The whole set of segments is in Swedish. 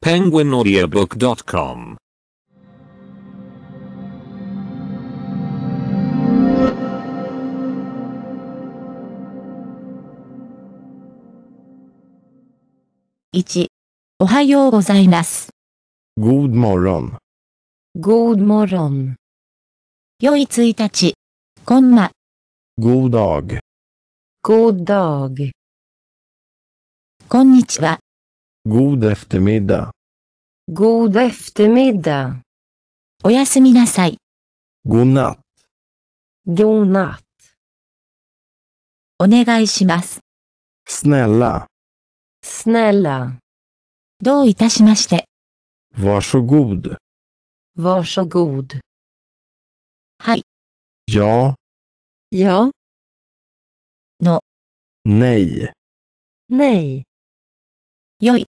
penguinaudiobook.com ?1 おはようございます。God morgon. God morgon. 良い1日。コンマ。God dag. God dag. こんにちは。God eftermiddag. God eftermiddag. God natt. God natt. お願いします。Snälla. Snälla. Snälla. どういたしまして。Varsågod. Varsågod. Varsågod. はい。Ja. Ja. Ja. No. Nej. Nej. 良い。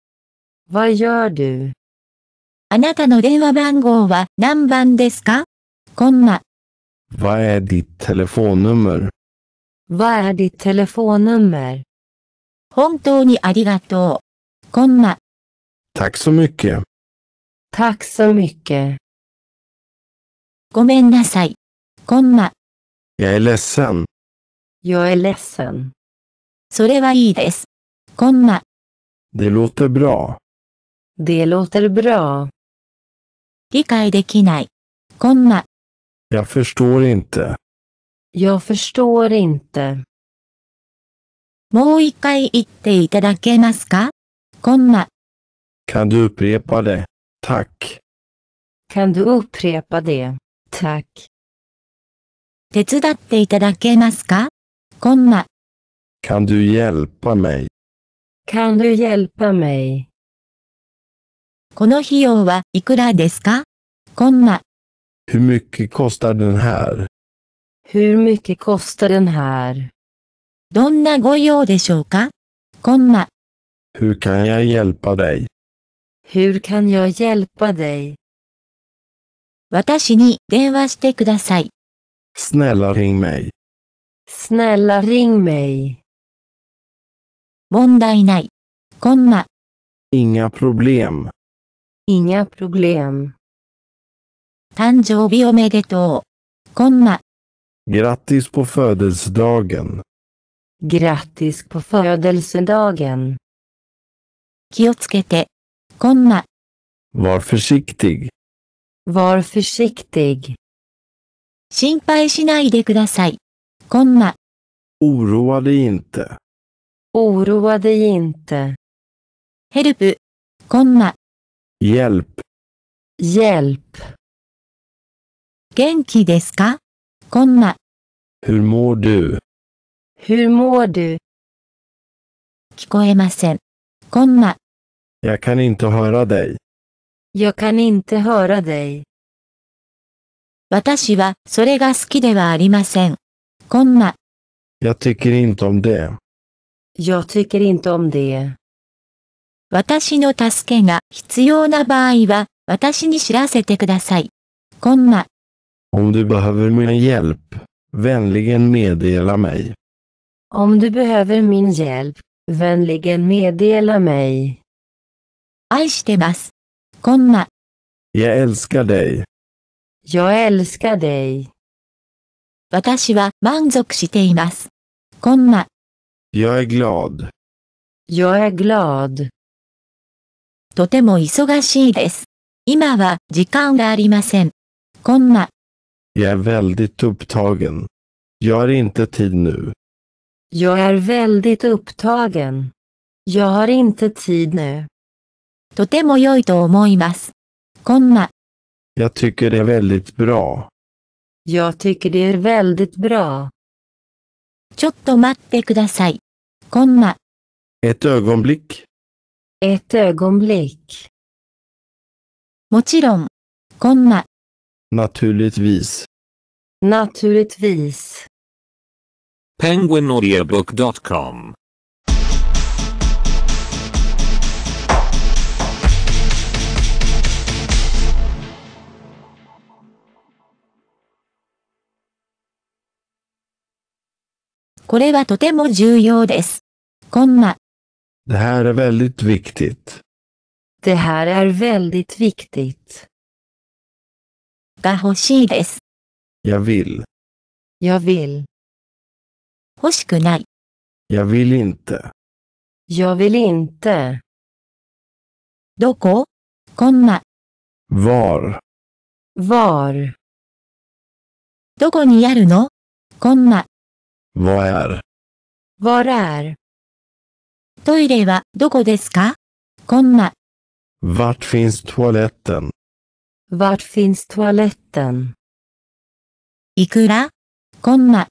Vad gör du? あなたの電話番号は何番ですかコンマ。Vad är ditt telefonnummer? Vad är ditt telefonnummer? 本当にありがとう。コンマ。Tack så mycket. Tack så mycket. ごめんなさい。コンマ。Jag är ledsen. Jag är ledsen. それはいいです。コンマ。Det låter bra. Det låter bra. 理解できない。こんな、Jag förstår inte. Jag förstår inte. もう一回言っていただけますかこんな、Kan du upprepa det? Tack. Kan du upprepa det? Tack. 手伝っていただけますかこんな、Kan du hjälpa mig? Kan du hjälpa mig? この費用はいくらですかコンマ。Hur mycket kostar den här? Hur mycket kostar den här? どんなご用でしょうかコンマ。Hur kan jag hjälpa dig? Hur kan jag hjälpa dig? 私に電話してください。Snälla ring mig. Snälla ring mig. 問題ない。コンマ。Inga problem. Inga problem. 誕生日おめでとう。コンマ。Grattis på födelsedagen. Grattis på födelsedagen. 気をつけて。コンマ。Var försiktig. Var försiktig. 心配しないでください。コンマ。Oroa dig inte. Oroa dig inte. Help. コンマ。Hjälp. Hjälp. Hur mår du? Hur mår du? Jag kan inte höra dig. Jag kan inte höra dig. 私はそれが好きではありません。こんな。Jag tycker inte om det. Jag tycker inte om det. 私の助けが必要な場合は、私に知らせてください。コンマ。Om du behöver min hjälp, vänligen meddela mig. Om du behöver min hjälp, vänligen meddela mig. 愛してます。コンマ。Jag älskar dig. Jag älskar dig. 私は満足しています。コンマ。Jag är glad. Jag är glad. とても忙しいです。今は時間がありません。コンマ。Jag är väldigt upptagen. Jag har inte tid nu. Jag är väldigt upptagen. Jag har inte tid nu. とても良いと思います。コンマ。Jag tycker det är väldigt bra. Jag tycker det är väldigt bra. ちょっと待ってください。コンマ。Ett ögonblick. Ett ögonblick. もちろん、コンマ、Naturligtvis. Naturligtvis. Penguinaudiobook.com.「これはとても重要です。コンマ、Det här är väldigt viktigt. Det här är väldigt viktigt. Jag vill. Jag vill. Jag vill inte. Jag vill inte. どここんな。Var. Var. どこにあるのこんな。Var är? Var är? トイレはどこですかコンマ。Vart finns toaletten? Vart finns toaletten? いくらコンマ。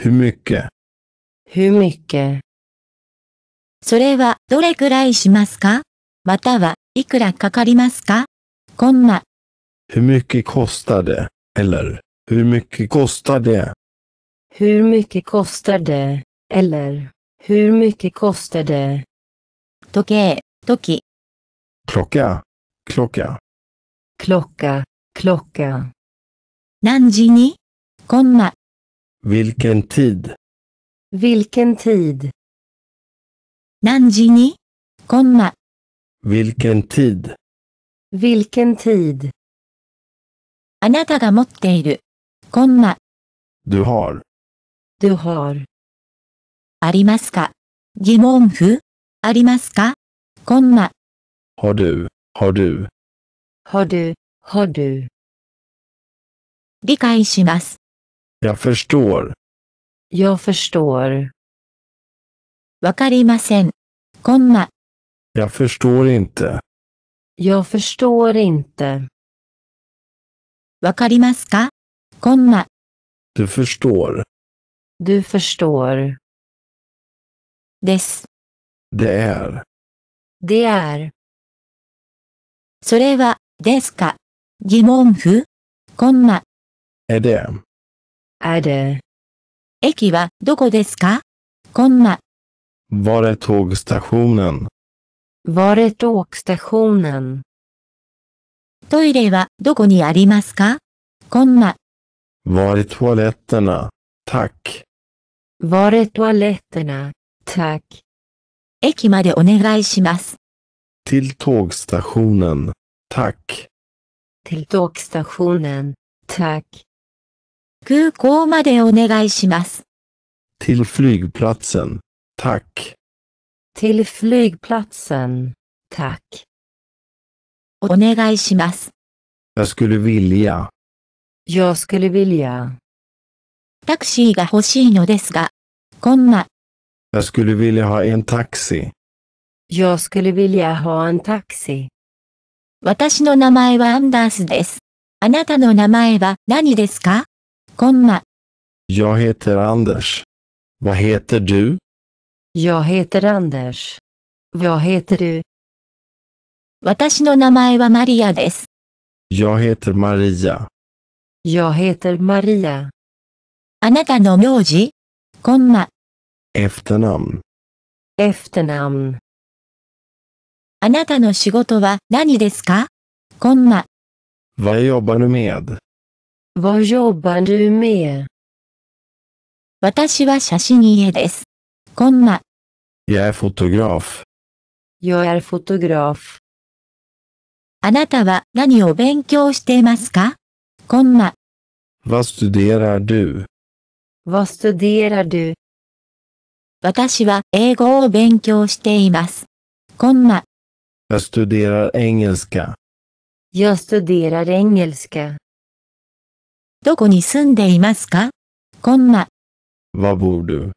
Hur mycket? Hur mycket? それはどれくらいしますかまたはいくらかかりますかコンマ。Hur mycket kostar det? Eller, hur mycket kostar det? Hur mycket kostar det? Eller? Hur mycket kostar det? Toke, toki. Klocka, klocka. Klocka, klocka. Nanji ni? Komma. Vilken tid? Vilken tid? Nanji ni? Komma. Vilken tid? Vilken tid? Anata ga motteiru. Komma. Du har. Du har. ありますか疑問符ありますかコンマ。Har du, har du, Har du, har du? 理解します。jag förstår, Jag förstår. わかりません。コンマ。jag förstår inte, Jag förstår inte. わかりますかコンマ。du förstår, du förstår. です。ある。である。それは、ですか疑問符コンマ。えで。あで。駅はどこですかコンマ。わレトーグスタホーナン。わレトーグスタホーナン。トイレはどこにありますかコンマ。わレトワレッタナ。タック。わレトワレッタナ。Tack. 駅までお願いします。Till tågstationen. Tack. Till tågstationen. Tack. 空港までお願いします。Till flygplatsen. Tack. Till flygplatsen. Tack. Jag skulle vilja. Jag skulle vilja. タクシーが欲しいのですが、コンマ、Jag skulle vilja ha en taxi. Jag skulle vilja ha en taxi. 私の名前はアンダースです。あなたの名前は何ですかコンマ。Jag heter Anders. Vad heter du? Jag heter Anders. Vad heter du? 私の名前はマリアです。Jag heter Maria. Jag heter Maria. あなたの名字コンマ。Efternamn. Efternamn. あなたの仕事は何ですかコンマ。Vad jobbar du med? Vad jobbar du med? 私は写真家です。コンマ。Jag är fotograf. Jag är fotograf. あなたは何を勉強していますかコンマ。Vad studerar du? Vad studerar du? 私は英語を勉強しています。コンマ。Jag studerar engelska. Jag studerar engelska. どこに住んでいますかコンマ。Var bor du?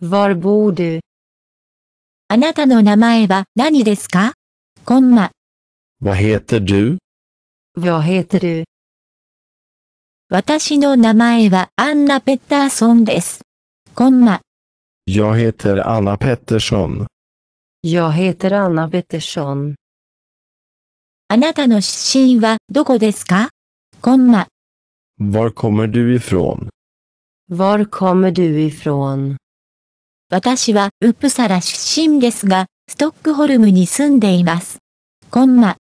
Var bor du? あなたの名前は何ですかコンマ。Vad heter du? Vad heter du? 私の名前はアンナ・ペッターソンです。コンマ。Jag heter Anna Pettersson. Jag heter Anna Pettersson. あなたの出身はどこですかコンマ。Var kommer du ifrån? Var kommer du ifrån? 私はウップサラ出身ですが、ストックホルムに住んでいます。コンマ。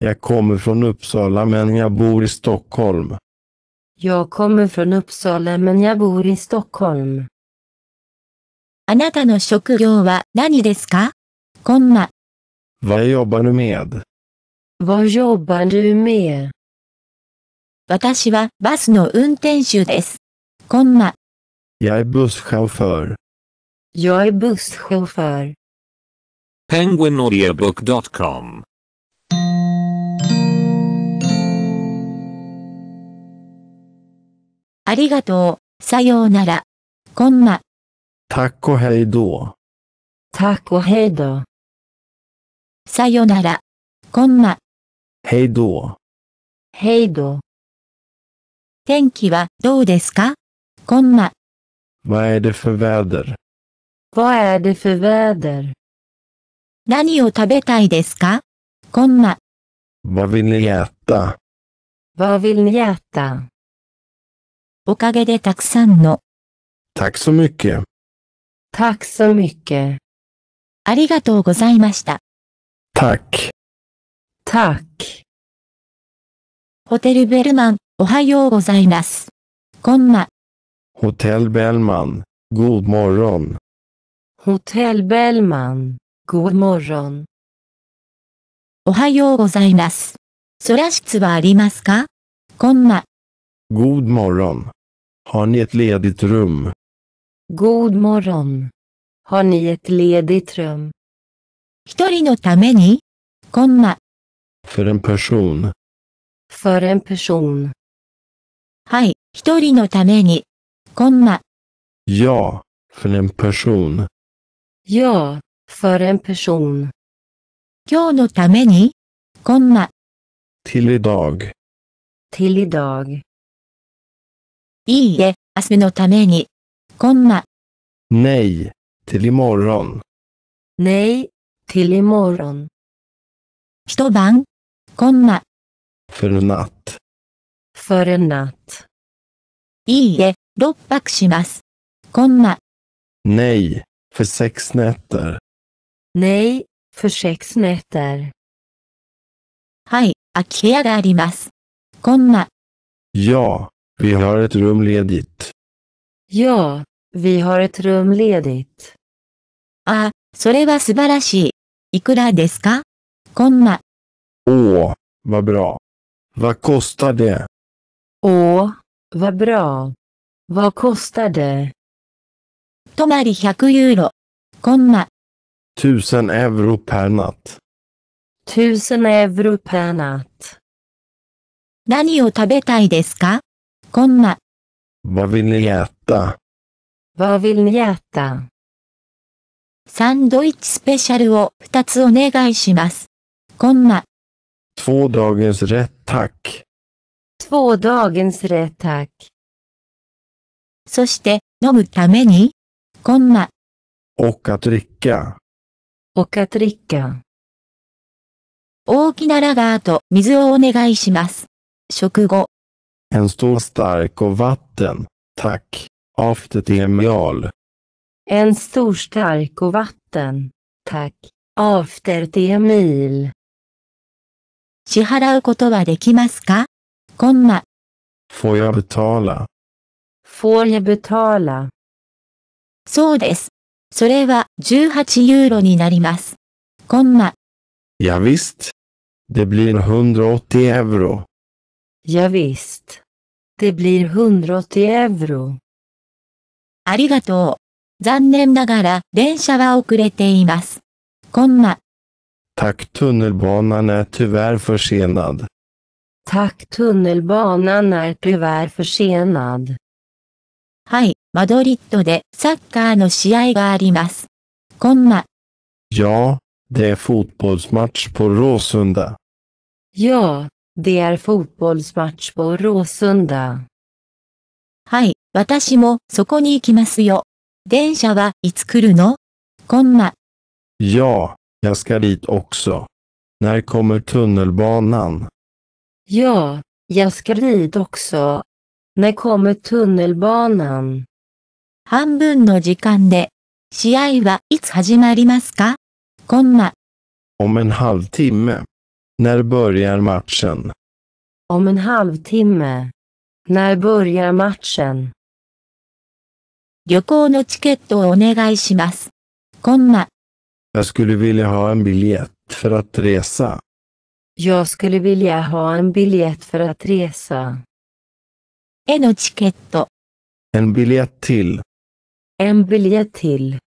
Jag kommer från Uppsala men jag bor i Stockholm. Jag kommer från Uppsala men jag bor i Stockholm. あなたの職業は何ですかコンマ。わよば私はバスの運転手です。コンマ。やいぶすはうふる。やいぶすはうふる。p e n g u i n a d i o b o o k c o m ありがとう、さようなら、コンマ。タコヘイド。c h hej då. Tack och hej då. さよなら、こんま。へいど。へいど。天気はどうですかこんま。わえでふわだる。わえでふわだる。何を食べたいですかこんま。わびにやった。わびにやった。おかげでたくさんの。タクソむケ。Tack så mycket. ありがとうございました。Tack. Tack. ホテルベルマン、おはようございます。こんま、Hotell Bellman. God morgon. Hotell Bellman. God morgon. おはようございます。空室はありますかこんま、God morgon. Har ni ett ledigt rum? God morgon. Har ni ett ledigt rum? 一人のために、コンマ、För en person. För en person. はい、一人のために、コンマ、Ja, för en person. Ja, för en person. 今日のために、コンマ、Till idag. Till idag. いいえ、明日のために、Komma. Nej, till imorgon. Nej, till imorgon. Stoban. Komma. För en natt. För en natt. Ie, roppbak shimas. Komma. Nej, för sex nätter. Nej, för sex nätter. Hai, akera arimas. Komma. Ja, vi har ett rum ledigt. Ja, vi har ett rum ledigt. あ、それは素晴らしい。いくらですかこんな。Åh, vad bra. Vad kostar det? Åh, vad bra. Vad kostar det? 泊まり100ユーロ。こんな。Tusen euro per natt. Tusen euro per natt. 何を食べたいですかこんな。Vad vill ni äta? Vad vill ni äta? サンドイッチスペシャルを2つお願いします。コンマ。Två dagens rätt tack. Två dagens rätt tack. そして、飲むために、コンマ。Och att dricka. Och att dricka. 大きなラガーと水をお願いします。食後。En stor stark och vatten, tack. Aftet emial. En stor stark och vatten, tack. Aftet emil. 支払うことはできますかコンマ。Får jag betala? Får jag betala? そうです。それは18ユーロになります。コンマ。Ja visst. Det blir 180 euro. Ja visst. Det blir 180 euro. ありがとう。残念ながら電車は遅れています。コンマ。Tack tunnelbanan är tyvärr försenad. Tack tunnelbanan är tyvärr försenad. Ja, det är fotbollsmatch på Råsunda. Ja, Det är fotbollsmatch på Råsunda. はい、私もそこに行きますよ。電車はいつ来るのコンマ。Ja, jag ska dit också. När kommer tunnelbanan? Ja, jag ska dit också. När kommer tunnelbanan? 半分の時間で、試合はいつ始まりますかコンマ。Om en halvtimme. När börjar matchen? Om en halvtimme. När börjar matchen? 旅行のチケットをお願いします。コンマ、Jag skulle vilja ha en biljett för att resa. Jag skulle vilja ha en biljett för att resa. En biljett till. En biljett till.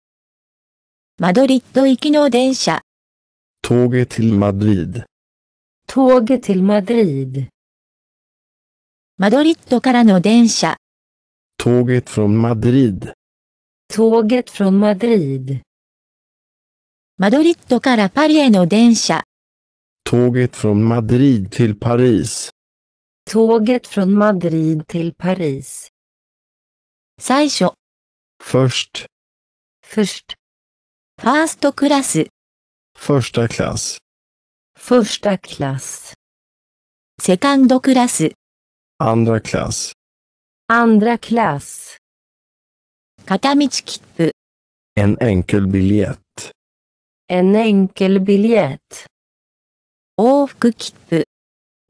Tåget till Madrid tåget till Madrid. マドリッドからの電車。Tåget från Madrid. Tåget från Madrid. Tåget från Madrid till Paris. Tåget från Madrid till Paris. 最初、Först. Först. Första klass. Första klass. セカンドクラス、andra klass, Andra klass. En enkel biljett, En enkelbiljett. 往復切符、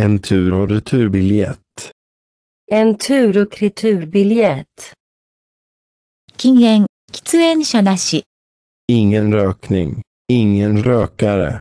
en tur och returbiljett, En tur och returbiljett. Ingen rökning, ingen rökare,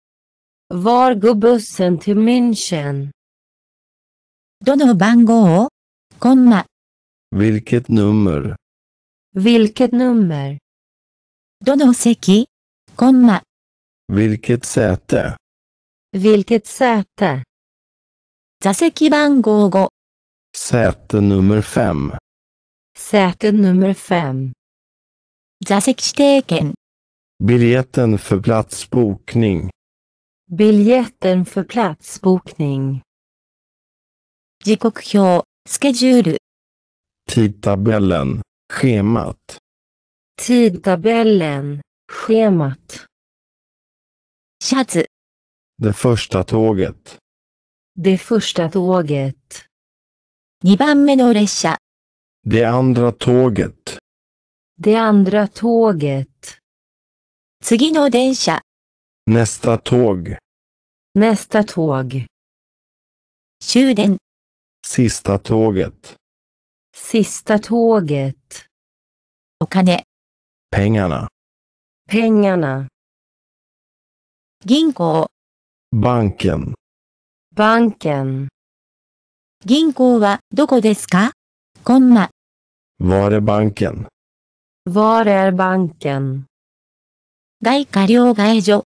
Var går bussen till München? どの番号コンマ、Vilket nummer? Vilket nummer? どの席コンマ、Vilket säte? Vilket säte? 座席番号5、Säte nummer fem. Säte nummer fem. Biljetten för platsbokning biljetten för platsbokning. 時刻表、スケジュール。Tidtabellen, schemat. Tidtabellen, schemat. Det första tåget. Det första tåget. 2番目の列車。Det andra tåget. Det andra tåget. 次の電車。Nästa tåg. Nästa tåg. Sista tåget. Sista tåget. お金。Pengarna. Pengarna. Pengarna. Ginko. Banken. Banken. Ginko doko deska? Komma. Var är banken? Var är banken? 外貨両替所。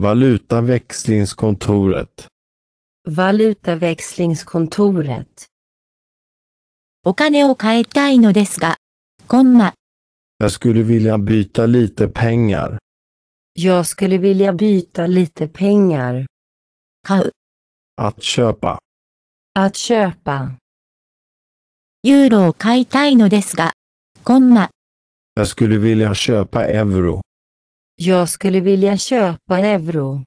Valutaväxlingskontoret. Valutaväxlingskontoret. Jag skulle vilja byta lite pengar. Jag skulle vilja byta lite pengar. Att köpa. Att köpa. Jag skulle vilja köpa euro. Jag skulle vilja köpa euro.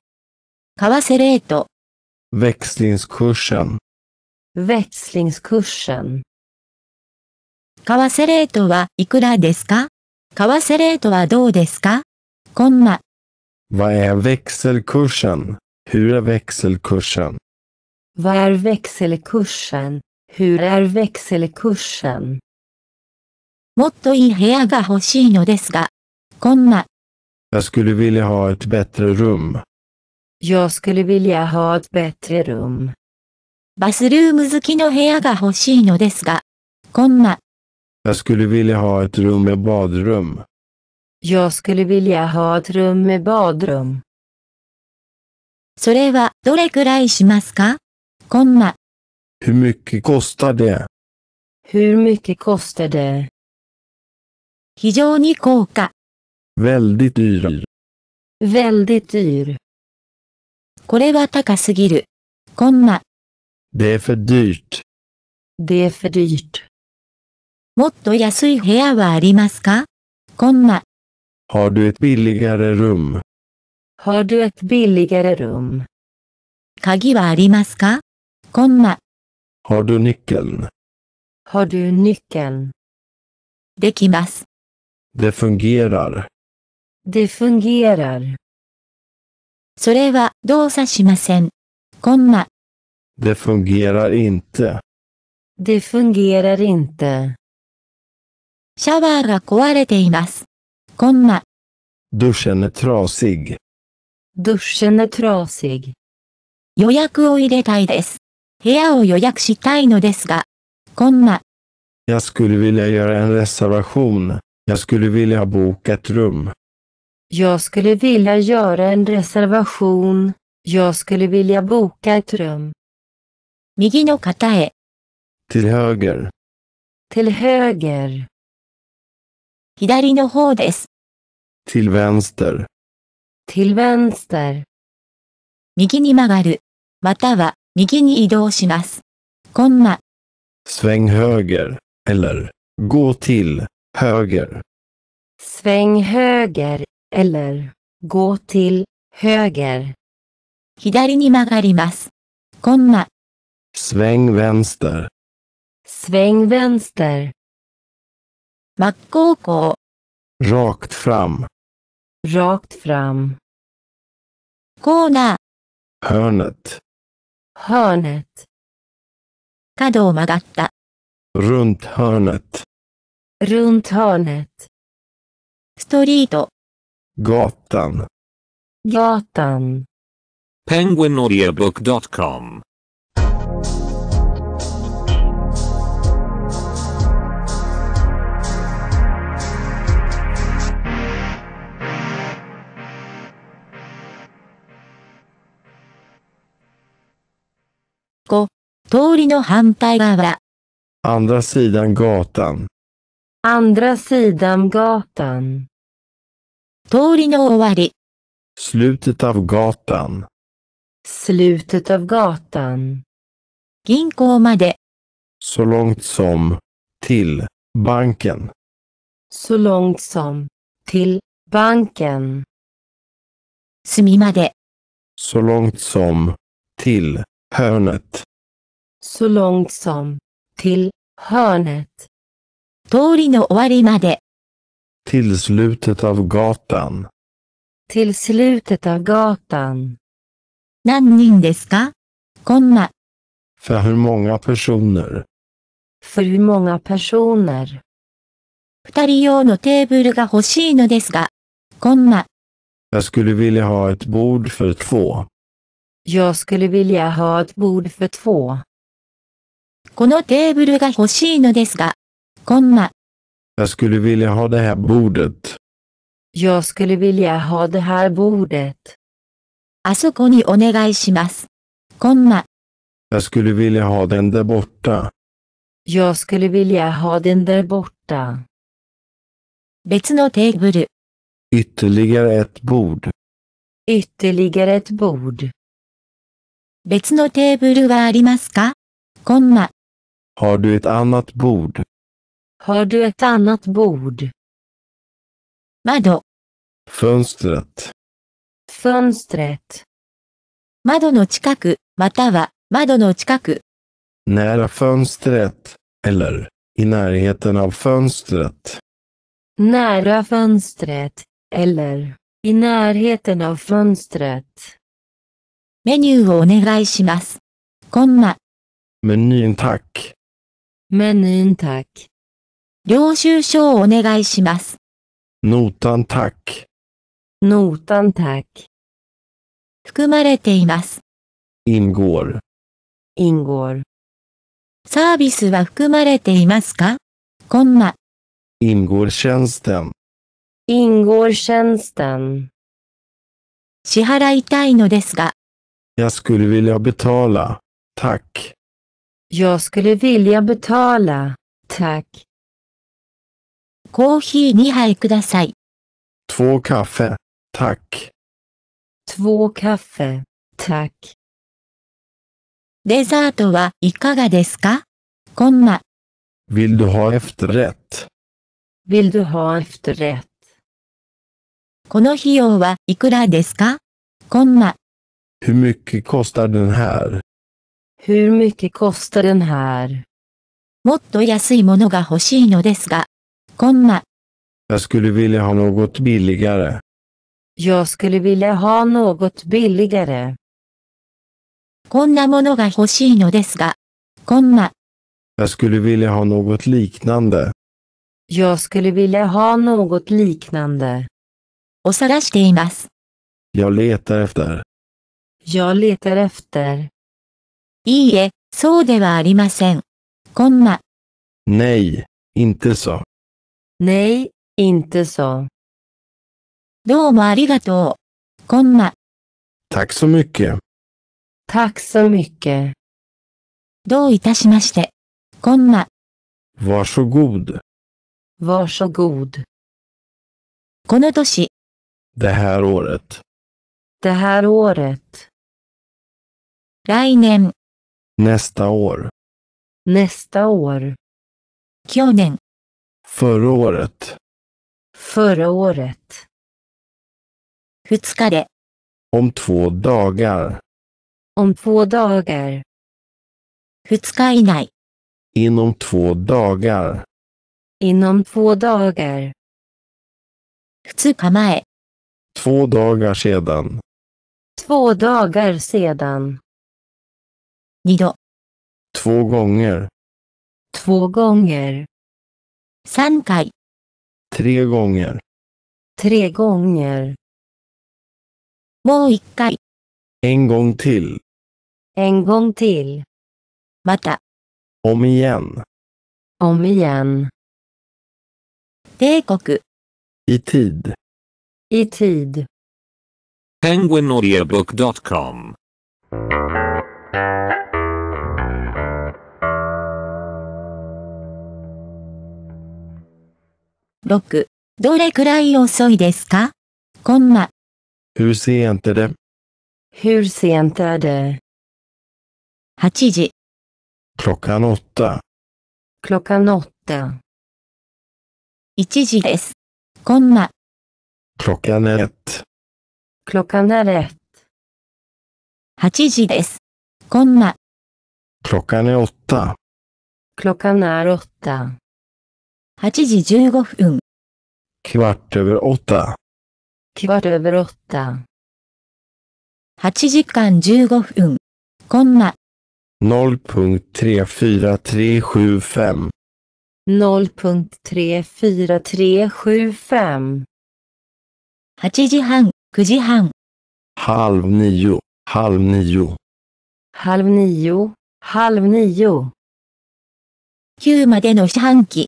為替レート。Växlingskursen. Växlingskursen. 為替レートはいくらですか為替レートはどうですかコンマ。Vad är växelkursen? Hur är växelkursen? Vad är växelkursen? Hur är växelkursen? もっといい部屋が欲しいのですが。コンマ。Jag skulle vilja ha ett bättre rum. Jag skulle vilja ha ett bättre rum. バスルーム好きの部屋が欲しいのですが、コンマ、Jag skulle vilja ha ett rum med badrum. Jag skulle vilja ha ett rum med badrum. それはどれくらいしますかコンマ、Hur mycket kostar det? Hur mycket kostar det? 非常に高価、Väldigt dyr. Väldigt dyr. Det är för dyrt. Det är för dyrt. Har du ett billigare rum? Har du ett billigare rum? Har du nyckeln? Har du nyckeln? Det fungerar. de fungierar。それは動作しません。コンマ。Det fungerar inte. Det fungerar inte. シャワーが壊れています。コンマ。Duschen är trasig. Duschen är trasig. 予約を入れたいです。部屋を予約したいのですが。コンマ。Jag skulle vilja göra en reservation. Jag skulle vilja boka ett rum. Jag skulle vilja göra en reservation. Jag skulle vilja boka ett rum. Till höger. Till höger. Till vänster. Till vänster. Sväng höger. Eller, gå till höger. Sväng höger eller gå till höger. 左に曲がります。コンマ、Sväng vänster. Sväng vänster. 真っ向向、Rakt fram. Rakt fram. コーナー、Hörnet. Hörnet. 角を曲がった、Runt hörnet. Runt hörnet. ストリート、Gatan. Gatan. Penguinaudiobook.com Andra sidan gatan. Andra sidan gatan. 通りの終わり。Slutet av gatan. Slutet av gatan. 銀行まで。Så långt som. Till. Banken. Så långt som. Till. Banken. 隅まで。Så långt som. Till. Hörnet. Så långt som. Till. Hörnet. 通りの終わりまで。till slutet av gatan. Till slutet av gatan. Nannin desu ka? Komma. För hur många personer? För hur många personer? Jag skulle vilja ha ett bord för två. Jag skulle vilja ha ett bord för två. このテーブルが欲しいのですが、コンマ。jag skulle vilja ha det här bordet. Jag skulle vilja ha det här bordet. Jag skulle vilja ha den där borta. Jag skulle vilja ha den där borta. 別のテーブル、Ytterligare ett bord. Ytterligare ett bord. Har du ett annat bord? Har du ett annat bord? Mado. Fönstret. Fönstret. 窓の近く、または窓の近く。Nära fönstret, eller i närheten av fönstret. Nära fönstret, eller i närheten av fönstret. メニューをお願いします。コンマ、Menyn tack. Menyn tack. 領収書をお願いします。Notan tack. Notan tack. 含まれています。ingår. ingår. サービスは含まれていますかコンマ。ingår tjänsten. ingår tjänsten. 支払いたいのですが。Jag skulle vilja betala. Tack. Jag skulle vilja betala. Tack. コーヒー2杯ください。Två kaffe, tack. Två kaffe, tack. デザートはいかがですかコンマ。Vill du ha efterrätt? Vill du ha efterrätt? この費用はいくらですかコンマ。Hur mycket kostar den här? Hur mycket kostar den här? もっと安いものが欲しいのですが。komma. Jag skulle vilja ha något billigare. Jag skulle vilja ha något billigare. こんなものが欲しいのですが、komma. Jag skulle vilja ha något liknande. Jag skulle vilja ha något liknande. Jag letar efter. Jag letar efter. så det いいえ、そうではありません。komma. Nej, inte så. Nej, inte så. Tack så mycket. Tack så mycket. どういたしまして。こんま。Varsågod. Varsågod. Det här året. Det här året. Nästa år. Nästa år. 去年。förra året. Förra året. 2 Om två dagar. Om två dagar. 2 Inom två dagar. Inom två dagar. 2 Två dagar sedan. Två dagar sedan. 2 Två gånger. Två gånger. 3回。Tre gånger. Tre gånger. gång till. En gång till. また。Om igen. Om igen. 帝国。I tid. I tid. 6. どれくらい遅いですかコンマ。Hur sent är det? Hur sent är det? 8時。Klockan åtta. Klockan åtta. 1時です。コンマ。Klockan är ett. Klockan är ett. 8時です。コンマ。Klockan är åtta. Klockan är åtta. 8時15分。kvart över åtta. kvart över åtta. 8時間15分。コンマ。0.34375. 0.34375. 8時半、9時半。halv nio, halv nio. halv nio, halv nio. 9までの四半期。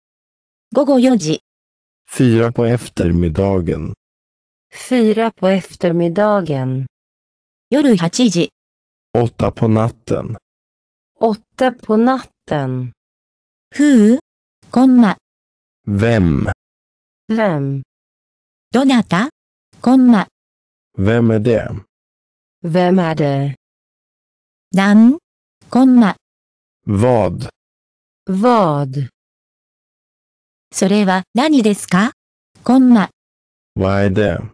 午後4 på eftermiddagen. Fyra på eftermiddagen. 夜8時。Åtta på natten. Åtta på natten. Who, komma. Vem? Vem? どなた komma. Vem är det? Vem är det? なん komma. Vad? Vad? それは何ですかコンマ。Why there?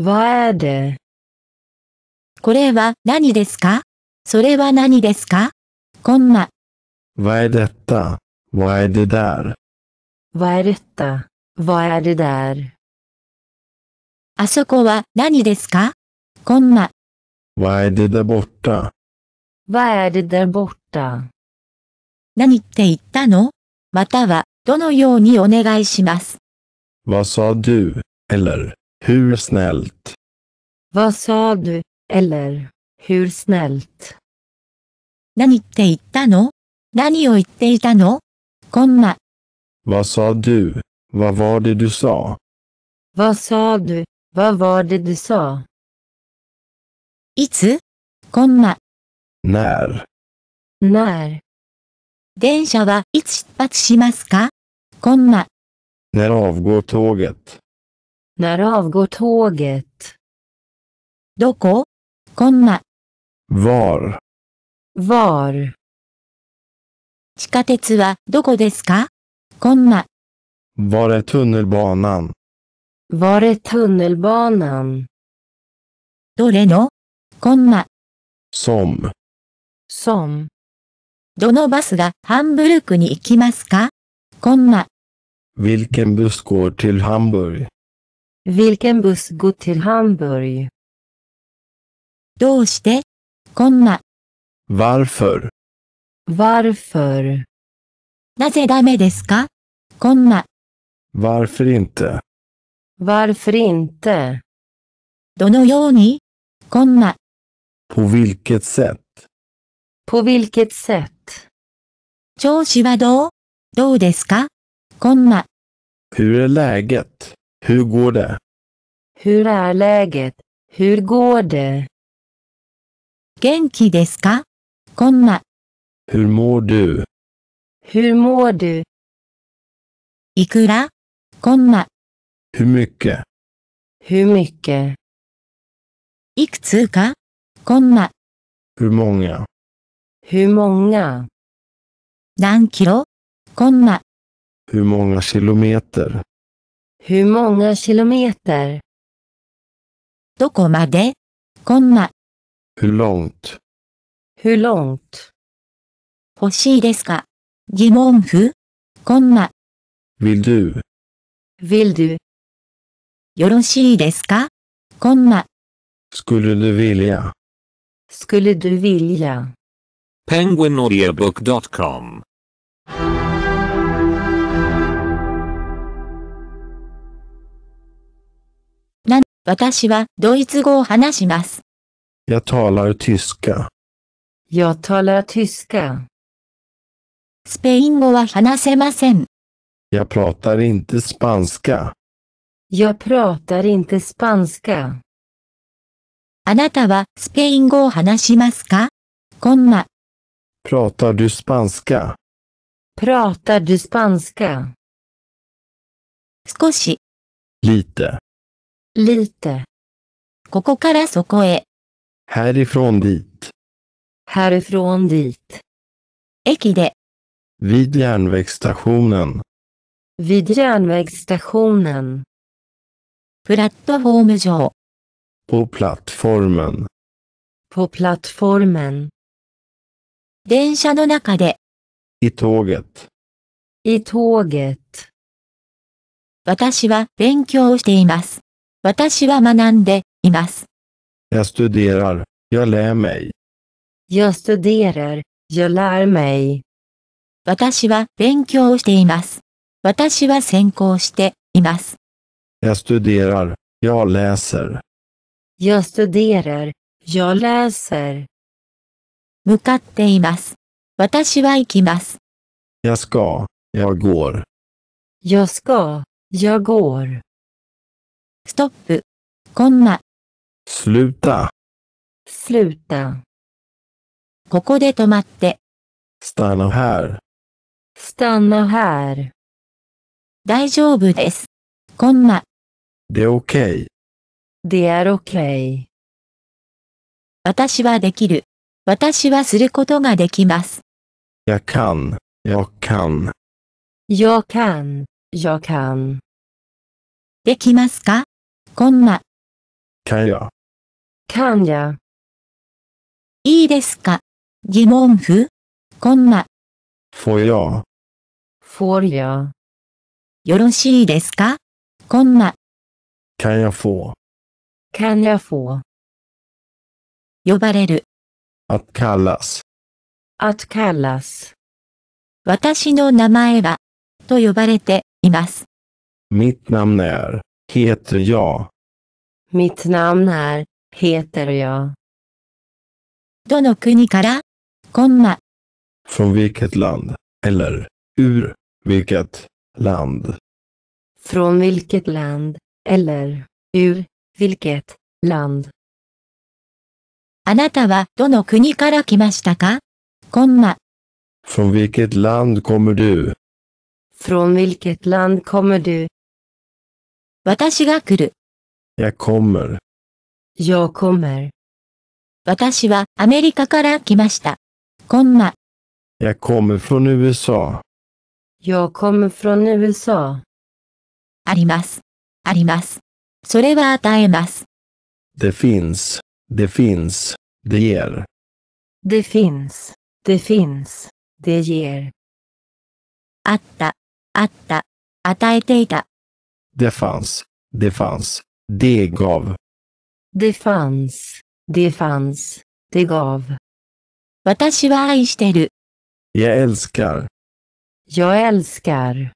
Why there? これは何ですかそれは何ですかコンマ。Vad är detta? Vad är det där? Vad är detta? Vad är det där? あそこは何ですかコンマ。Vad är det där borta? Vad är det där borta? 何って言ったのまたはどのようにお願いします Vad sa du, eller, hur snällt? Vad sa du, eller, hur snällt? 何って言ったの何を言っていたのコンマ。Vad sa du? Vad var det du sa? Vad sa du? Vad var det du sa? いつコンマ。När? När? 電車はいつ出発しますか komma. När avgår tåget? När avgår tåget? Doko? komma. Var? Var? 地下鉄はどこですかこんな。Var är tunnelbanan? Var är tunnelbanan? どれのこんな。Som. Som. どのバスがハンブルクに行きますかこんな。Vilken buss går till Hamburg? Vilken buss går till Hamburg? どうしてこんな Varför? Varför? dame deska? なぜダメですかこんな Varför inte? Varför inte? yoni? どのようにこんな På vilket sätt? På vilket sätt? wa 調子はどうどうですか komma. Hur är läget? Hur går det? Hur är läget? Hur går det? Genki desu ka? Komma. Hur mår du? Hur mår du? Ikura? Komma. Hur mycket? Hur mycket? Ikutsu ka? Komma. Hur många? Hur många? Nan kilo? Komma. Hur många kilometer? Hur många kilometer? komma. Hur långt? Hur långt? komma. Vill du? Vill du? komma. Skulle du vilja? Skulle du vilja? penguinaudiobook.com 私はドイツ語を話します。Jag talar tyska. Jag talar tyska. スペイン語は話せません。Jag pratar inte spanska. Jag pratar inte spanska. あなたはスペイン語を話しますかコンマ。pratar du spanska? pratar du spanska? 少し。lite. Lite. Koko kara ここからそこへ。Härifrån dit. Härifrån dit. Eki de Vid järnvägsstationen. Vid järnvägsstationen. プラットフォーム上。På plattformen. På plattformen. I tåget. I tåget. 私は勉強しています。私は学んでいます。Jag studerar. Jag lär mig. Jag studerar. Jag lär mig. 私は勉強をしています。私は専攻しています。Jag studerar. Jag läser. Jag studerar. Jag läser. 向かっています。私は行きます。Jag ska. Jag går. Jag ska. Jag går. ストップ、コンマ。スルーター。スルーター。ここで止まって。スタノハル。スタノハル。大丈夫です。コンマ。でオッケー。でアロケー。私はできる。私はすることができます。やかん、よかん。よかん、よかん。できますかコンマ。んや。いいですか疑問符コンマ。フォヤー。フォリア。よろしいですかコンマ。フォー。フォー。呼ばれる。私の名前は、と呼ばれています。Mitt namn är. heter jag. Mitt namn är heter jag. どの国からコンマ Från vilket land, eller ur vilket land. Från vilket land, eller ur vilket land. あなたはどの国から来ましたかコンマ Från vilket land kommer du? Från vilket land kommer du? 私が来る。j kommer. j kommer. 私はアメリカから来ました。コンマ。j kommer från USA. j kommer från USA. あります。あります。それは与えます。d e finns, d e finns, det ger. d e finns, d e finns, det ger. あった、あった、与えていた。Det fanns. Det fanns. Det gav. Det fanns. Det fanns. Det gav. Jag älskar. Jag älskar.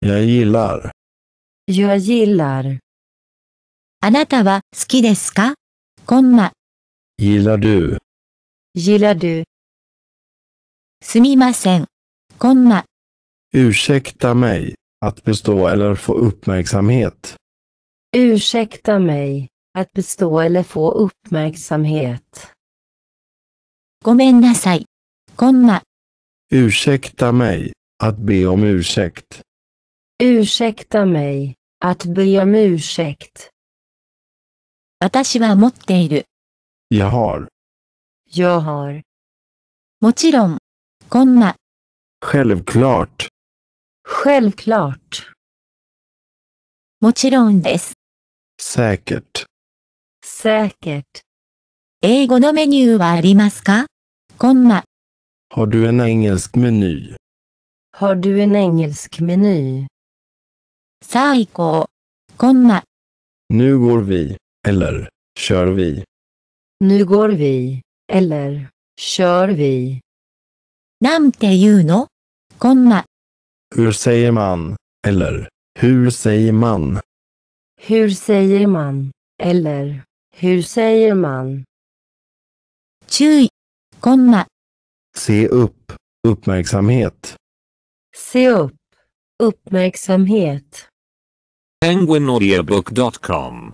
Jag gillar. Jag gillar. Gillar du? Gillar du? Ursäkta mig. Att bestå eller få uppmärksamhet. Ursäkta mig. Att bestå eller få uppmärksamhet. Ursäkta mig. Att be om ursäkt. Ursäkta mig. Att be om ursäkt. Jag har. Jag har. Självklart. Självklart. もちろんです。säkert. säkert. Säkert. Har du en engelsk meny? Har du en engelsk meny? さあ行こう。コンマ。Nu går vi, eller, kör vi. Nu går vi, eller, kör vi. なんて言うのコンマ。hur säger man? Eller hur säger man? Hur säger man? Eller hur säger man? Se upp, uppmärksamhet. Se upp, uppmärksamhet. penguinaudiobook.com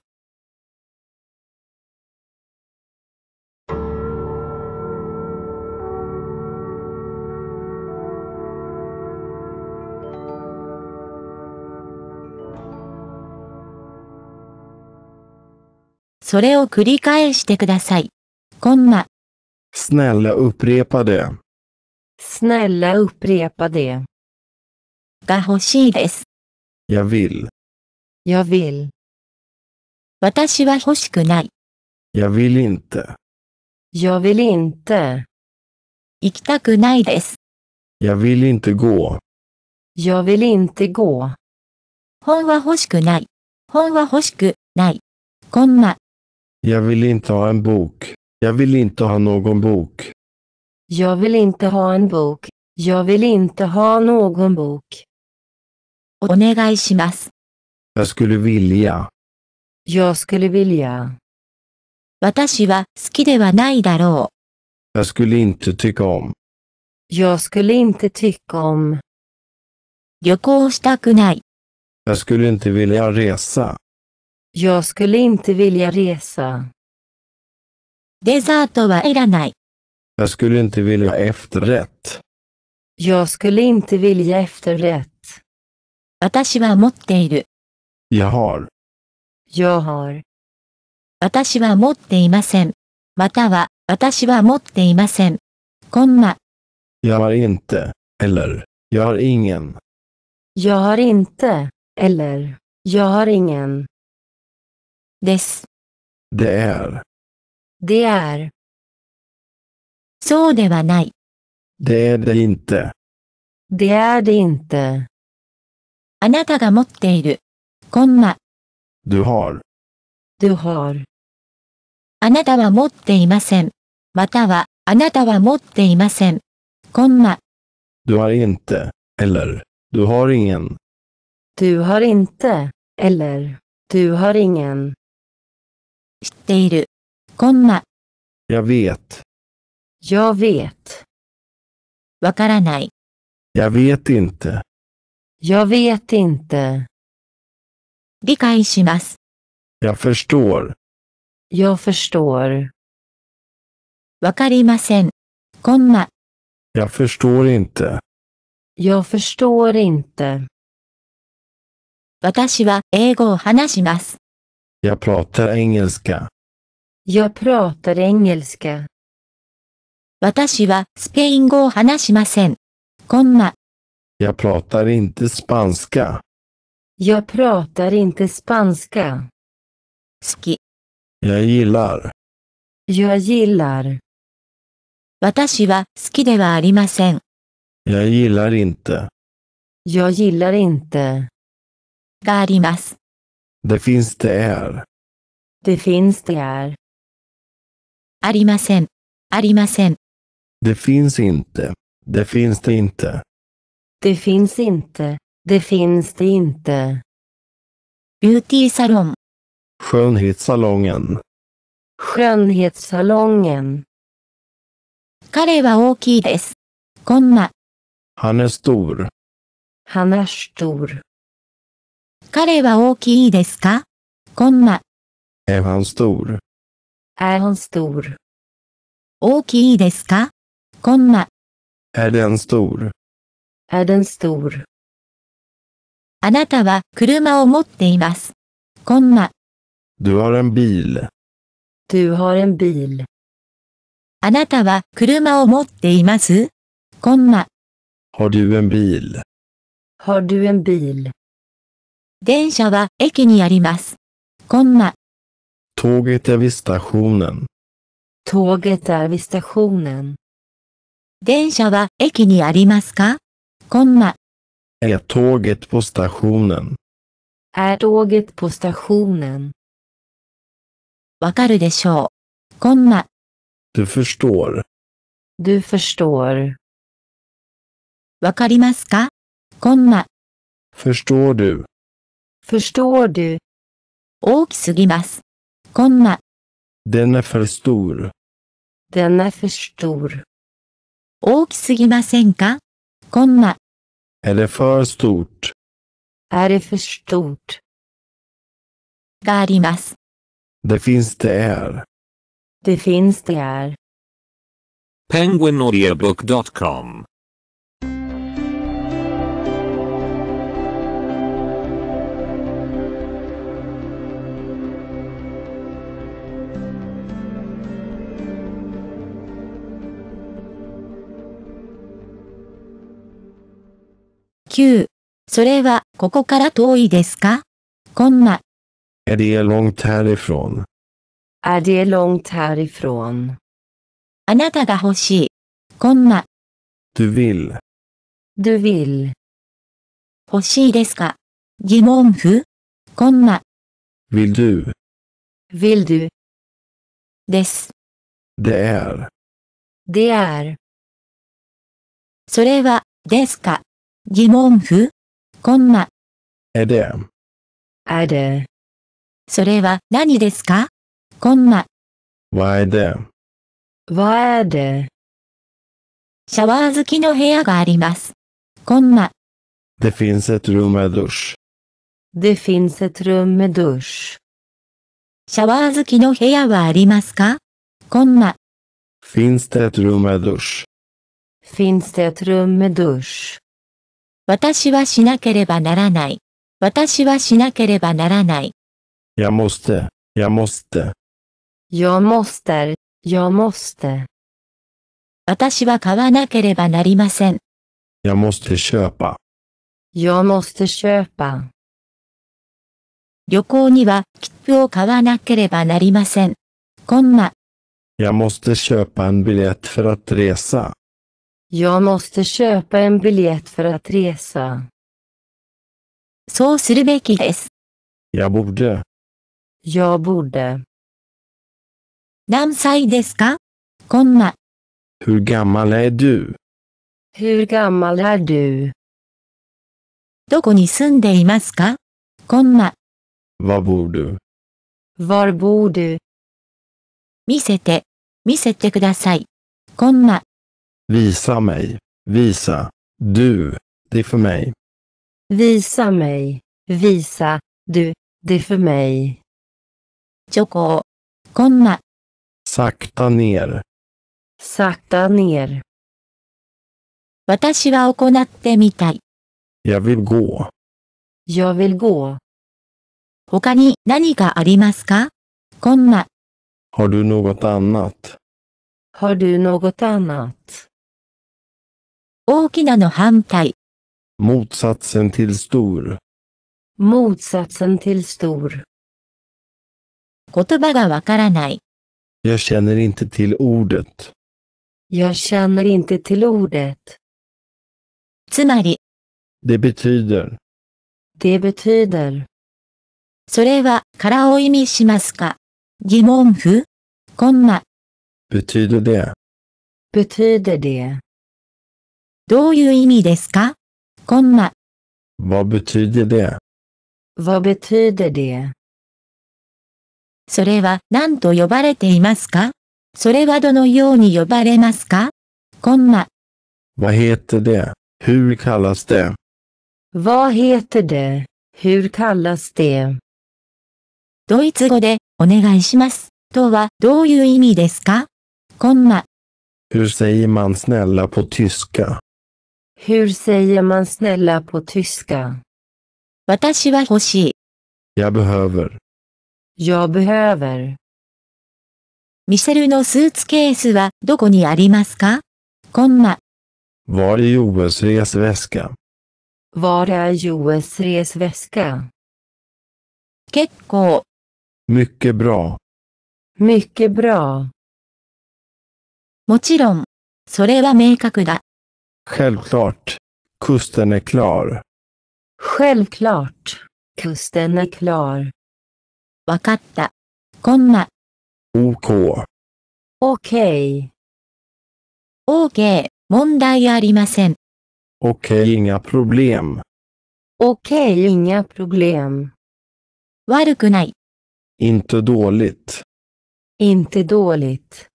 それを繰り返してください。コンマ。Snälla upprepa det. Snälla upprepa det. が欲しいです。Jag vill. Jag vill. 私は欲しくない。Jag vill inte. Jag vill inte. 行きたくないです。Jag vill inte gå. Jag vill inte gå. 本は欲しくない。本は欲しくない。コンマ。Jag vill inte ha en bok. Jag vill inte ha någon bok. Jag vill inte ha en bok. Jag vill inte ha någon bok. Jag skulle vilja. Jag skulle vilja. Jag skulle inte tycka om. Jag skulle inte tycka om. Jag skulle inte vilja resa. Jag skulle inte vilja resa. Jag skulle inte vilja ha efterrätt. Jag skulle inte vilja efterrätt. 私は持っている。Jag har. Jag har. 私は持っていません。または、私は持っていません。コンマ、Jag har inte. Eller. Jag har ingen. Jag har inte. Eller. Jag har ingen. です。Det är. である。そうではない。Det är det inte. Det är det inte. あなたが持っている。コンマ。Du har. Du har. あなたは持っていません。または、あなたは持っていません。コンマ。Du har inte. Eller. Du har ingen. Du har inte. Eller. Du har ingen. 知っている、コンマ。Jag vet. Jag vet. わからない。Jag vet inte. Jag vet inte. 理解します。Jag förstår. Jag förstår. わかりません。コンマ、Jag förstår inte. Jag förstår inte. 私は英語を話します。Jag pratar engelska. jag pratar engelska. Jag pratar inte spanska. Jag pratar inte spanska. 好き。Jag gillar. Jag gillar. Jag gillar inte. Jag gillar inte. があります。det finns det är. Det finns det är. Arimasen. Arimasen. Det finns inte. Det finns det inte. Det finns inte. Det finns det inte. ビューティーサロン。Skönhetssalongen. Skönhetssalongen. Skönhetssalongen. Han är stor. Han är stor. 彼は大きいですかこんな。トール。ストール。大きいですかこんな。あなたは車を持っています。こんな。トール。ストール。あなたは車を持っています。コンマ。du har en bil。du har en bil。あなたは車を持っていますこんな d u h a r e n b i あなたは車を持っていますこんな har du en bil。電車は駅にあります。コンマ。Tåget är vid stationen. Tåget är vid stationen. 電車は駅にありますかコンマ。Är tåget på stationen? Är tåget på stationen? わかるでしょう。コンマ。Du förstår. Du förstår. わかりますかコンマ。Förstår du? Förstår du? Komma. Den är för stor. Den är för stor. Komma. Är det för stort? Är det för stort? Garimas. Det finns det är. Det finns det är. penguinaudiobook.com それは、ここから遠いですかコンマ。Är det långt härifrån? Är d långt härifrån? あなたが欲しい。コンマ。Du vill. Du vill. 欲しいですか疑問符コンマ。Vill du? Vill du? です。Det är. Det är. それは、ですか疑問符コンマ。Adam. Adam. それは何ですかコンマ。Why them? Why them? シャワー付きの部屋があります。コンマ。Det finns ett rum med dusch. Det finns ett rum med dusch. シャワー付きの部屋はありますかコンマ。Finns det ett rum med dusch? Finns det ett rum med dusch? 私はしなければならない。私はしなければならない。やもすて、やもすて。やもすて、やもすて。私は買わなければなりません。やもすてしゅうぱ。や旅行には切符を買わなければなりません。コンマ。やもすてしゅうぱんビレットフラトレーサ Jag måste köpa en biljett för att resa. そうするべきです。Jag borde. Jag borde. 何歳ですかこんな。Hur gammal är du? Hur gammal är du? どこに住んでいますかこんな。Var bor du? Var bor du? 見せて、見せてください。こんな。Visa mig. Visa. Du. Det är för mig. Visa mig. Visa. Du. Det är för mig. Joko. Konna. Sakta ner. Sakta ner. 私は行ってみたい。Jag vill gå. Jag vill gå. 他に何かありますかこんな。Har du något annat? Har du något annat? 大きなの反対。Motsatsen till stor. Motsatsen till stor. Jag känner inte till ordet. Jag känner inte till ordet. Det betyder. Det betyder. Betyder det? betyder det? どういう意味ですかコンマ。わべてでで。わべてでで。それは何と呼ばれていますかそれはどのように呼ばれますかコンマ。わへてで。ふうかわすで。わへてで。ふうかわすで。ドイツ語でお願いしますとはどういう意味ですかコンマ。Hur säger Hur säger man snälla på tyska? 私は欲しい。Jag behöver. Jag behöver. ミシェルのスーツケースはどこにありますかコンマ。Var är Joels resväska? Var är Joels resväska? 結構。Mycket bra. Mycket bra. もちろん。それは明確だ。Självklart. Kusten är klar. Självklart. Kusten är klar. Wakatta. Komma. OK. Okej. Okej. Okay. 問題ありません。Okej, okay, inga problem. Okej, inga problem. Inte dåligt. Inte dåligt.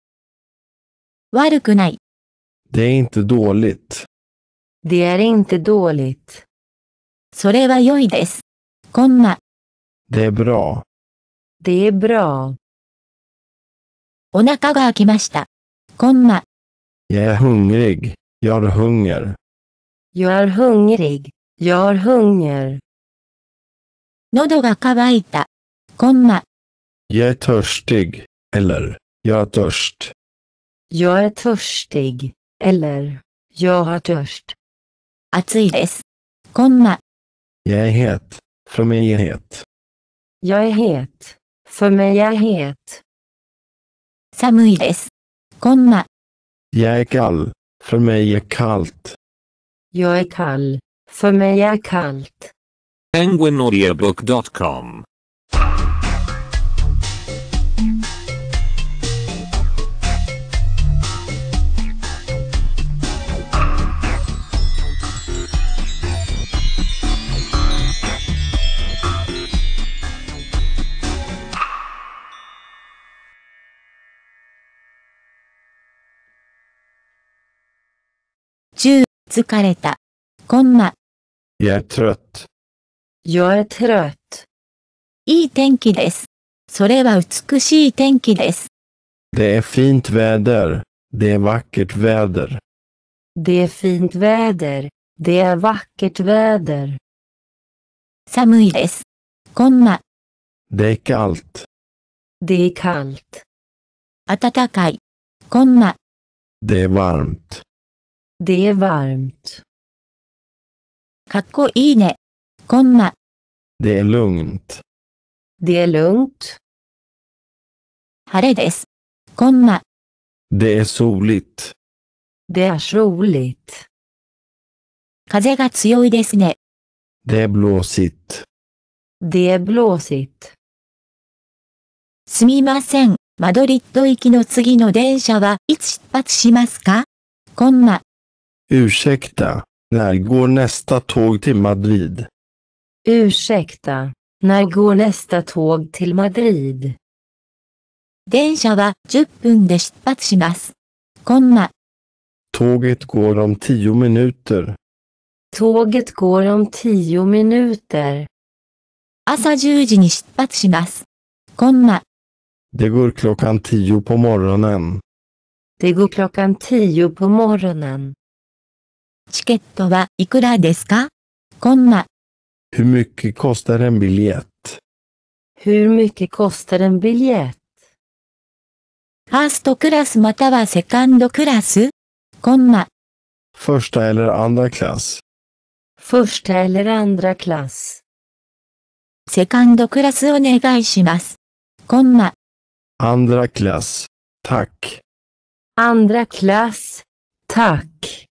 悪くない。det är inte dåligt. Det är inte dåligt. Det är bra. Det är bra. Jag är hungrig. Jag har hunger. Jag är hungrig. Jag har hunger. 喉が渇いた。こんな。Jag är törstig. Eller, jag är törst. Jag är törstig. Eller, jag har törst. Atsui Komma. Jag är het. För mig är het. Jag är het. För mig är het. Samui Komma. Jag är kall. För mig är kallt. Jag är kall. För mig är kallt. Penguinaudiobook.com 疲れた。こんな。やっとやっといい天気です。それは美しい天気です。で、フィントで、ワッケットで、フィントで、ワッケットヴェー寒いです。こんな。で、かーっ。で、かっ。暖かい。こんな。で、わーっ。でえばんと。かっこいいね。こんな。でえ lugnt。でえ l u g 晴れです。こんな。でえ soligt。でえ soligt。風が強いですね。でえ blåsigt。でえ blåsigt。すみません。マドリッド行きの次の電車はいつ出発しますかこんな。Ursäkta, när går nästa tåg till Madrid? Ursäkta, när går nästa tåg till Madrid? 電車は går om 10 minuter. Tåget går om tio minuter. 朝 går klockan 10 på morgonen. Det går klockan tio på morgonen. チケットはいくらですかコンマ。Hur mycket kostar en biljett? Hur mycket kostar en biljett? ファーストクラスまたはセカンドクラスコンマ。Första eller andra klass? Första eller andra klass? Andra klass. Tack. Andra klass. Tack.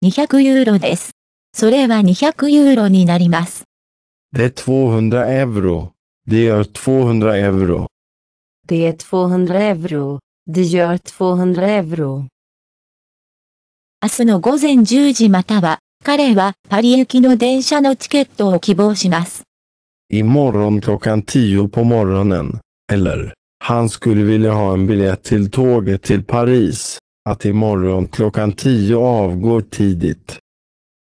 200ユーロです。それは200ユーロになります。Det r 200 euro. Det r 200 euro. Det r 200 euro. Det r 200 euro. 明日の午前10時または、彼はパリ行きの電車のチケットを希望します。i m o r o n klockan 10 på morgonen, eller, han skulle vilja ha en biljett till tåget till Paris. att imorgon klockan tio avgår tidigt.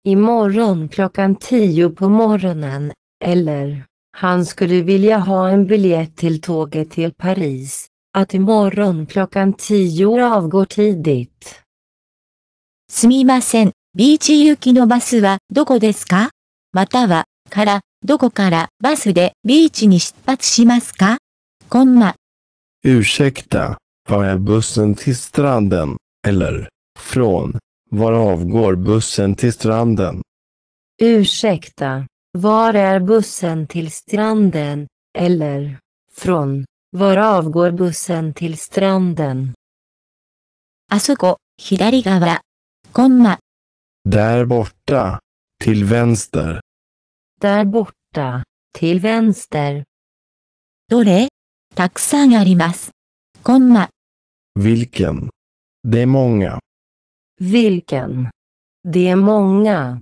Imorgon klockan tio på morgonen, eller? Han skulle vilja ha en biljett till tåget till Paris, att imorgon klockan tio avgår tidigt. Ursäkta, var är bussen till stranden? eller från, var avgår bussen till stranden? Ursäkta, var är bussen till stranden, eller från, var avgår bussen till stranden? あそこ、左側、コンマ。Där borta, till vänster. Där borta, till vänster. Dore, komma. Vilken? Det är många. Vilken? Det är många.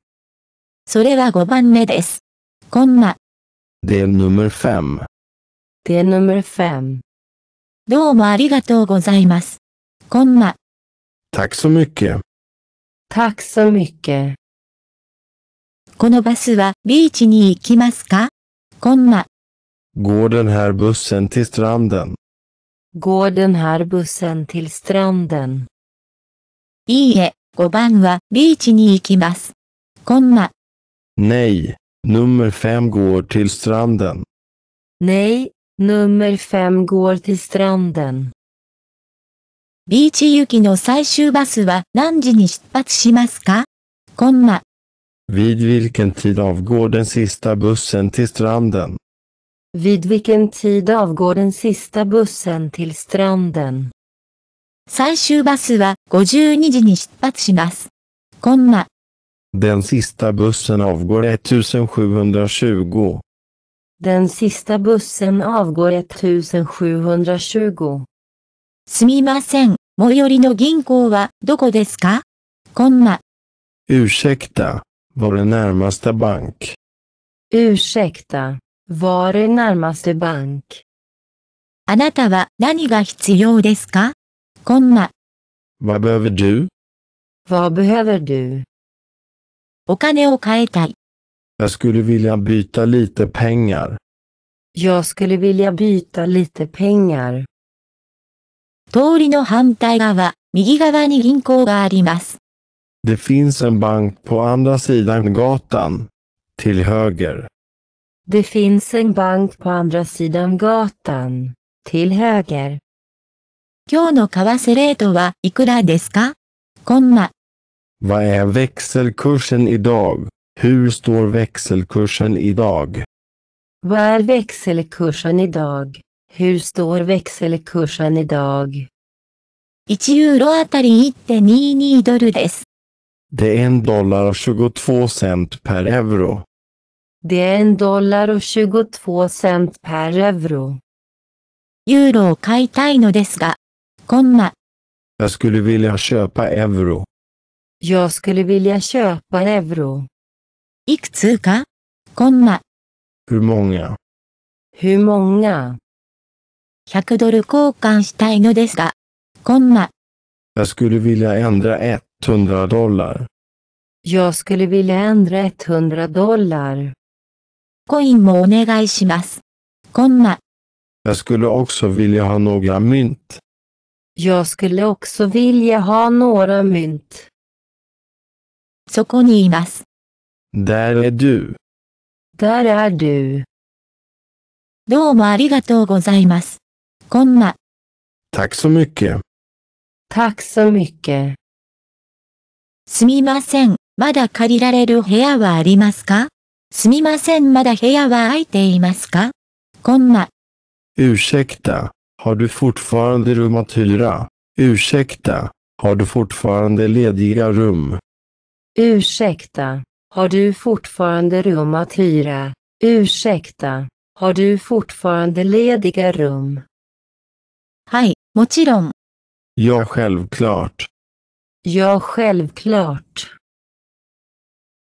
それは5番目です。こんな。Det är nummer fem. Det är nummer fem. Tack så mycket. Tack så mycket. このバスはビーチに行きますかこんな。Går den här bussen till stranden? Går den här bussen till stranden? いいえ、5番はビーチに行きます。コンマ。Nej, nummer fem går till stranden. Nej, nummer fem går till stranden. ビーチ行きの最終バスは何時に出発しますかコンマ。Vid vilken tid avgår den sista bussen till stranden? Vid vilken tid avgår den sista bussen till stranden? 最終バスは52時に出発します。コンマ。Den sista bussen avgår 1720. Den sista bussen avgår 1720. すみません。最寄りの銀行はどこですかコンマ。Ursäkta, var är närmaste bank? Ursäkta, var är närmaste bank? あなたは何が必要ですか komma. Vad behöver du? Vad behöver du? Jag skulle vilja byta lite pengar. Jag skulle vilja byta lite pengar. 通りの反対側、右側に銀行があります。Det finns en bank på andra sidan gatan. Till höger. Det finns en bank på andra sidan gatan. Till höger. 今日の為替レートはいくらですかコンマ。Vad är växelkursen idag? Hur står växelkursen idag? Vad är växelkursen idag? Hur står växelkursen idag? 1ユーロあたり1.22ドルです。Det är en dollar och 22 cent per euro. Det är en dollar och 22 cent per euro. ユーロを買いたいのですが、välkomna. Jag skulle vilja köpa euro. Jag skulle vilja köpa euro. いくつか komma. Hur många? Hur många? 100ドル交換したいのですが、komma. Jag skulle vilja ändra 100 dollar. Jag skulle vilja ändra 100 dollar. コインもお願いします。komma. Jag skulle också vilja ha några mynt. Jag skulle också v i l そこにいます。There are どうもありがとうございます。こんま。たくそみっすみません。まだ借りられる部屋はありますかすみません。まだ部屋は空いていますかこんま。うしゃた。Har du fortfarande rum att hyra? Ursäkta, har du fortfarande lediga rum? Ursäkta, har du fortfarande rum att hyra? Ursäkta, har du fortfarande lediga rum? はい、もちろん。Ja, självklart. Ja, självklart.